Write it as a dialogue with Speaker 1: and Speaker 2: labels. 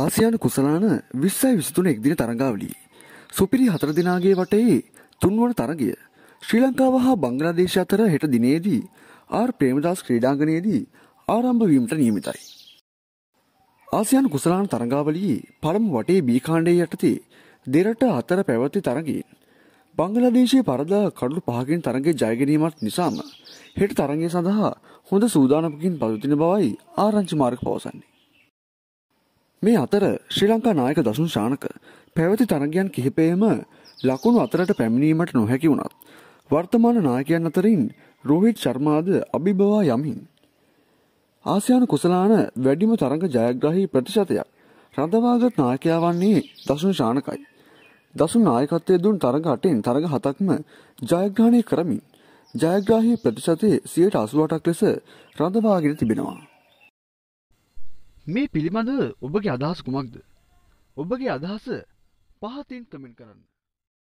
Speaker 1: ආසියානු කුසලාන විස්සයි විසිතුන එක්දින තරගාවලී. සුපිරි හතර දෙනාගේ වටයේ තුන්වන තරගය ශ්‍රී ලංකාව හා බංගලාදේශ අතර හෙට දිනේදී ආර් ප්‍රේමදාස් ක්‍රීඩාංගනයේදී ආරම්භ වීමට නියමිතයි. ආසියන් කුසලාන තරගාවලී පළමු වටේ බීකාණ්ඩේ යටතේ දෙරට අතර පැවති තරගයෙන්. බංගලදේශයේ පරදා කඩු පහකින් තරගේ ජයගැනීමත් නිසාම හෙට තරගය සඳහා හොඳ සූදානපකින් පදතින බවයි ආරංචි මාර්ග පවසන්නේ. මේ අතර ශ්‍රී ලංකා නායක දසුන් ශානක පැවති තරගයන් කිහිපේම ලකුණු අතරට පැමිණීමට නොහැකි වුණත්. වර්තමාන නායකයන් අතරින් රෝහිත් ශර්මාද අභිබවා යමින්. ආසියාන කුසලාන වැඩිම තරග ජයග්‍රහහි ප්‍රතිශතයක් රඳවාගත් නායකයා වන්නේ දසුන් ශානකයි. දසුන් නායකත්තය දුන් තරග අටෙන් තරග හතක්ම ජයග්‍රහණය කරමින් ජයග්‍රාහි ප්‍රතිශතය සියයට අසුවටක් ලෙස රඳවාගෙන තිබෙනවා. මේ පිළිබඳ ඔබගේ අදහස් කුමක්ද? ඔබගේ අදහස පහතින් කමෙන්ට් කරන්න.